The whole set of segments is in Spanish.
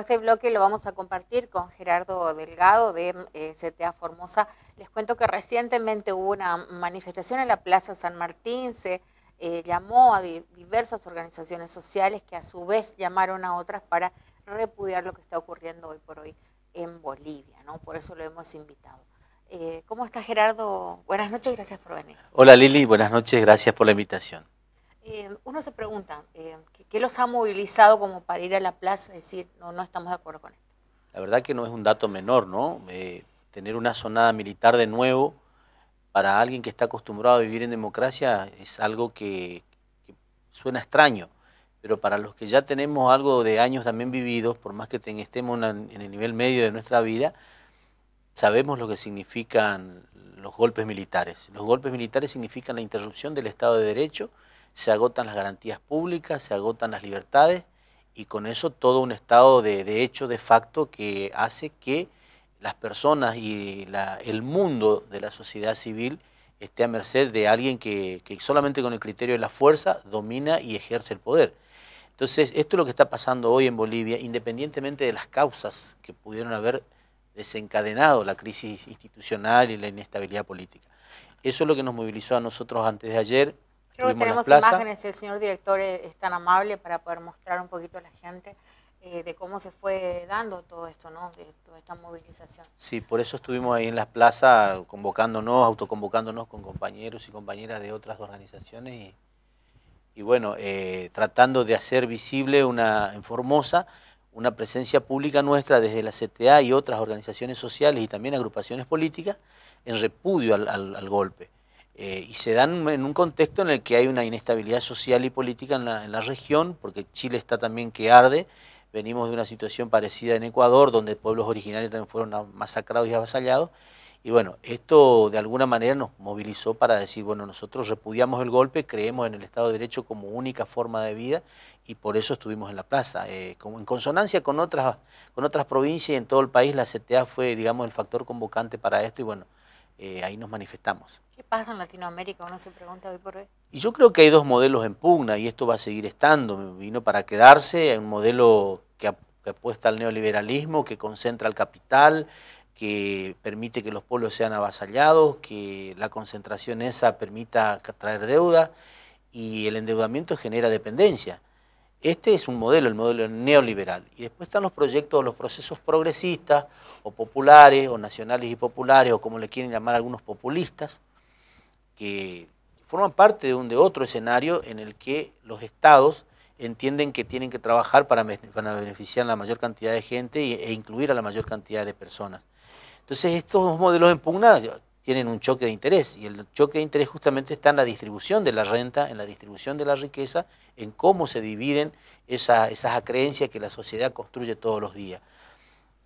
este bloque lo vamos a compartir con Gerardo Delgado de eh, CTA Formosa. Les cuento que recientemente hubo una manifestación en la Plaza San Martín, se eh, llamó a diversas organizaciones sociales que a su vez llamaron a otras para repudiar lo que está ocurriendo hoy por hoy en Bolivia, ¿no? Por eso lo hemos invitado. Eh, ¿Cómo está Gerardo? Buenas noches, gracias por venir. Hola Lili, buenas noches, gracias por la invitación. Eh, uno se pregunta, eh, ¿qué los ha movilizado como para ir a la plaza y decir, no, no estamos de acuerdo con esto? La verdad que no es un dato menor, ¿no? Eh, tener una sonada militar de nuevo para alguien que está acostumbrado a vivir en democracia es algo que, suena extraño, pero para los que ya tenemos algo de años también vividos, por más que estemos en el nivel medio de nuestra vida, sabemos lo que significan los golpes militares. Los golpes militares significan la interrupción del Estado de Derecho, se agotan las garantías públicas, se agotan las libertades y con eso todo un estado de, hecho, de facto, que hace que las personas y el mundo de la sociedad civil esté a merced de alguien que, que, solamente con el criterio de la fuerza domina y ejerce el poder. Entonces, esto es lo que está pasando hoy en Bolivia, independientemente de las causas que pudieron haber desencadenado la crisis institucional y la inestabilidad política. Eso es lo que nos movilizó a nosotros antes de ayer Creo que tenemos imágenes, el señor director es tan amable para poder mostrar un poquito a la gente eh, de cómo se fue dando todo esto, ¿no? De toda esta movilización. Sí, por eso estuvimos ahí en las plazas convocándonos, autoconvocándonos con compañeros y compañeras de otras organizaciones y, bueno, eh, tratando de hacer visible una, en Formosa una presencia pública nuestra desde la CTA y otras organizaciones sociales y también agrupaciones políticas en repudio al golpe. Eh, y se dan en un contexto en el que hay una inestabilidad social y política en la, región, porque Chile está también que arde. Venimos de una situación parecida en Ecuador, donde pueblos originarios también fueron masacrados y avasallados. Y bueno, esto de alguna manera nos movilizó para decir, bueno, nosotros repudiamos el golpe, creemos en el Estado de Derecho como única forma de vida y por eso estuvimos en la plaza. Eh, como en consonancia con otras, con otras provincias y en todo el país, la CTA fue, digamos, el factor convocante para esto y bueno, eh, ahí nos manifestamos. ¿Qué pasa en Latinoamérica? Uno se pregunta hoy por hoy. Y yo creo que hay dos modelos en pugna y esto va a seguir estando. Vino para quedarse, hay un modelo que, apuesta al neoliberalismo, que concentra el capital, que permite que los pueblos sean avasallados, que la concentración esa permita atraer deuda y el endeudamiento genera dependencia. Este es un modelo, el modelo neoliberal. Y después están los proyectos, los procesos progresistas o populares o nacionales y populares o como le quieren llamar algunos populistas, que forman parte de, un, de otro escenario en el que los estados entienden que tienen que trabajar para, beneficiar a la mayor cantidad de gente e, incluir a la mayor cantidad de personas. Entonces estos dos modelos en tienen un choque de interés y el choque de interés justamente está en la distribución de la renta, en la distribución de la riqueza, en cómo se dividen esas creencias que la sociedad construye todos los días.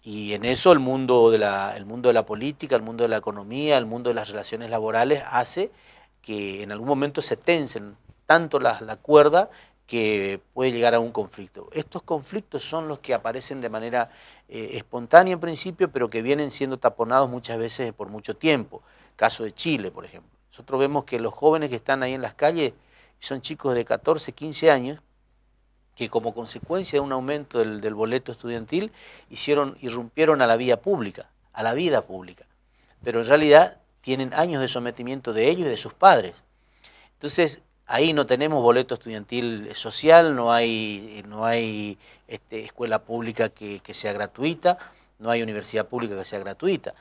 Y en eso el mundo, de la, el mundo de la política, el mundo de la economía, el mundo de las relaciones laborales hace que en algún momento se tensen tanto la cuerda que puede llegar a un conflicto. Estos conflictos son los que aparecen de manera eh, espontánea en principio, pero que vienen siendo taponados muchas veces por mucho tiempo. Caso de Chile, por ejemplo. Nosotros vemos que los jóvenes que están ahí en las calles son chicos de 14, 15 años, que como consecuencia de un aumento del, boleto estudiantil, hicieron, irrumpieron a la vía pública, a la vida pública. Pero en realidad tienen años de sometimiento de ellos y de sus padres. Entonces, Ahí no tenemos boleto estudiantil social, no hay, no hay este, escuela pública que, que sea gratuita, no hay universidad pública que sea gratuita.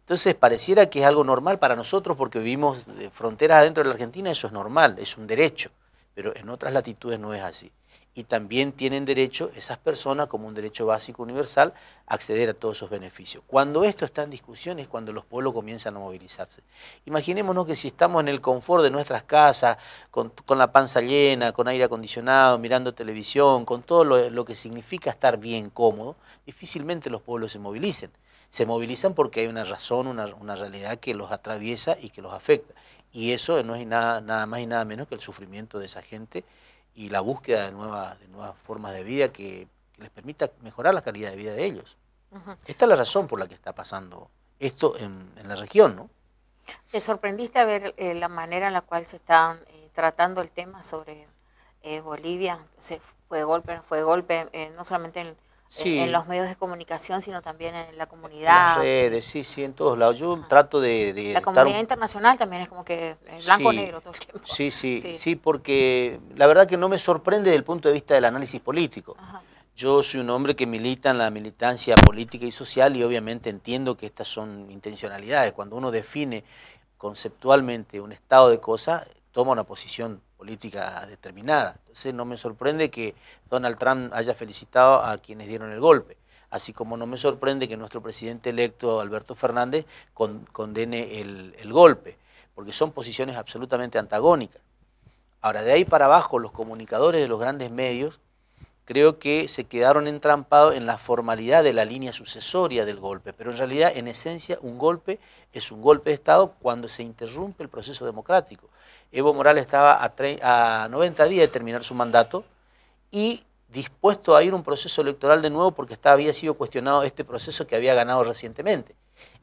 Entonces pareciera que es algo normal para nosotros porque vivimos fronteras adentro de la Argentina, eso es normal, es un derecho, pero en otras latitudes no es así y también tienen derecho esas personas, como un derecho básico universal, a acceder a todos esos beneficios. Cuando esto está en discusión es cuando los pueblos comienzan a movilizarse. Imaginémonos que si estamos en el confort de nuestras casas, con, la panza llena, con aire acondicionado, mirando televisión, con todo lo, que significa estar bien cómodo, difícilmente los pueblos se movilicen. Se movilizan porque hay una razón, una, realidad que los atraviesa y que los afecta. Y eso no es nada, nada más y nada menos que el sufrimiento de esa gente y la búsqueda de, nuevas de nuevas formas de vida que, les permita mejorar la calidad de vida de ellos. Esta es la razón por la que está pasando esto en, la región, ¿no? ¿Te sorprendiste a ver eh, la manera en la cual se está eh, tratando el tema sobre eh, Bolivia? Se fue golpe, fue golpe, no solamente en, en, los medios de comunicación, sino también en la comunidad. En las redes, sí, sí, en todos lados. Yo trato de... la comunidad internacional también es como que blanco-negro todo el tiempo. Sí, sí, sí, porque la verdad que no me sorprende desde el punto de vista del análisis político. Yo soy un hombre que milita en la militancia política y social y obviamente entiendo que estas son intencionalidades. Cuando uno define conceptualmente un estado de cosas, toma una posición política determinada. Entonces no me sorprende que Donald Trump haya felicitado a quienes dieron el golpe, así como no me sorprende que nuestro presidente electo Alberto Fernández condene el, el golpe, porque son posiciones absolutamente antagónicas. Ahora, de ahí para abajo, los comunicadores de los grandes medios creo que se quedaron entrampados en la formalidad de la línea sucesoria del golpe, pero en realidad, en esencia, un golpe es un golpe de Estado cuando se interrumpe el proceso democrático. Evo Morales estaba a, 90 días de terminar su mandato y dispuesto a ir a un proceso electoral de nuevo porque estaba, había sido cuestionado este proceso que había ganado recientemente.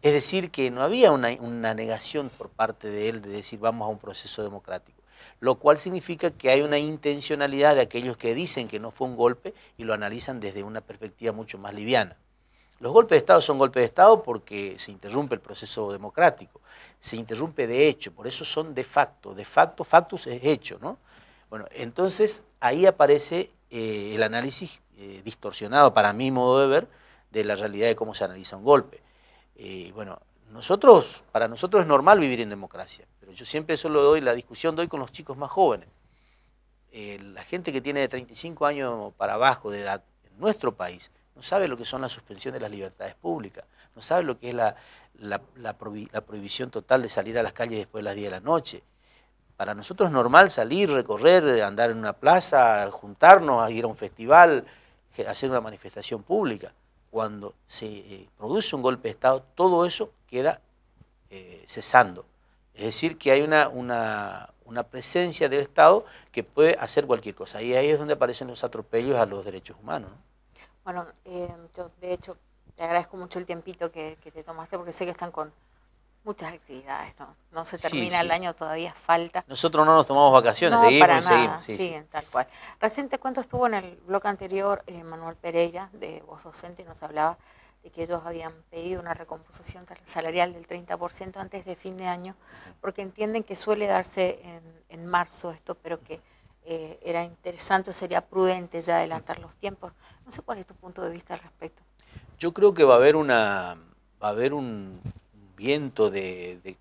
Es decir, que no había una negación por parte de él de decir vamos a un proceso democrático lo cual significa que hay una intencionalidad de aquellos que dicen que no fue un golpe y lo analizan desde una perspectiva mucho más liviana. Los golpes de Estado son golpes de Estado porque se interrumpe el proceso democrático, se interrumpe de hecho, por eso son de facto, de facto, factus es hecho, ¿no? Bueno, entonces ahí aparece eh, el análisis eh, distorsionado, para mi modo de ver, de la realidad de cómo se analiza un golpe. Eh, bueno, nosotros, para nosotros es normal vivir en democracia, pero yo siempre solo doy, la discusión doy con los chicos más jóvenes. Eh, la gente que tiene de 35 años para abajo de edad en nuestro país no sabe lo que son la suspensión de las libertades públicas, no sabe lo que es la, prohibición total de salir a las calles después de las 10 de la noche. Para nosotros es normal salir, recorrer, andar en una plaza, juntarnos, ir a un festival, hacer una manifestación pública cuando se eh, produce un golpe de Estado, todo eso queda eh, cesando. Es decir, que hay una, presencia del Estado que puede hacer cualquier cosa. Y ahí es donde aparecen los atropellos a los derechos humanos. Bueno, eh, yo de hecho te agradezco mucho el tiempito que te tomaste porque sé que están con, muchas actividades, no, no se termina el año, todavía falta. Nosotros no nos tomamos vacaciones, seguimos Sí, en tal cual. Reciente cuento, estuvo en el bloque anterior eh, Manuel Pereira de Voz Docente nos hablaba de que ellos habían pedido una recomposición salarial del 30% antes de fin de año, porque entienden que suele darse en, en marzo esto, pero que eh, era interesante sería prudente ya adelantar los tiempos. No sé cuál es tu punto de vista al respecto. Yo creo que va a haber una va a haber un, de,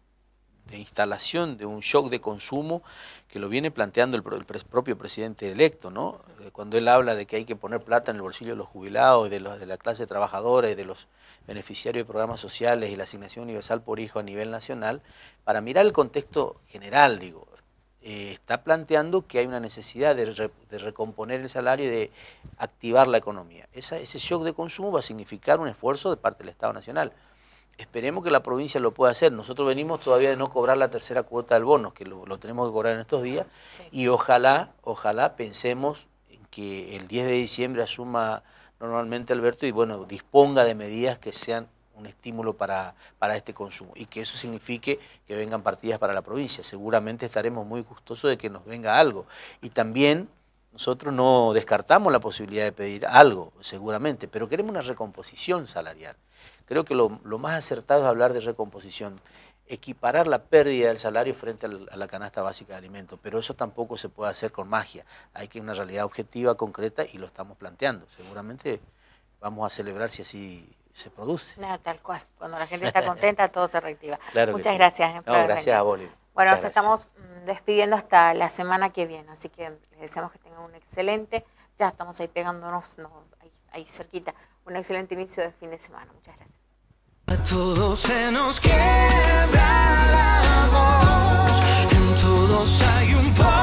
instalación de un shock de consumo que lo viene planteando el, propio presidente electo, ¿no? Eh, cuando él habla de que hay que poner plata en el bolsillo de los jubilados, de, de la clase trabajadora y de los beneficiarios de programas sociales y la asignación universal por hijo a nivel nacional, para mirar el contexto general, digo, eh, está planteando que hay una necesidad de, recomponer el salario y de activar la economía. ese shock de consumo va a significar un esfuerzo de parte del Estado Nacional. Esperemos que la provincia lo pueda hacer. Nosotros venimos todavía de no cobrar la tercera cuota del bono, que lo, tenemos que cobrar en estos días. Y ojalá, ojalá pensemos que el 10 de diciembre asuma normalmente Alberto y bueno, disponga de medidas que sean un estímulo para, para este consumo y que eso signifique que vengan partidas para la provincia. Seguramente estaremos muy gustosos de que nos venga algo. Y también nosotros no descartamos la posibilidad de pedir algo, seguramente, pero queremos una recomposición salarial. Creo que lo, más acertado es hablar de recomposición, equiparar la pérdida del salario frente a la canasta básica de alimentos, pero eso tampoco se puede hacer con magia. Hay que una realidad objetiva, concreta, y lo estamos planteando. Seguramente vamos a celebrar si así se produce. Claro, tal cual. Cuando la gente está contenta, todo se reactiva. Muchas gracias. gracias a Bolivia. Bueno, nos estamos mm, despidiendo hasta la semana que viene, así que les deseamos que tengan un excelente, ya estamos ahí pegándonos, ahí cerquita, un excelente inicio de fin de semana. Muchas gracias. A todos se nos quebra la voz, en todos hay un poco.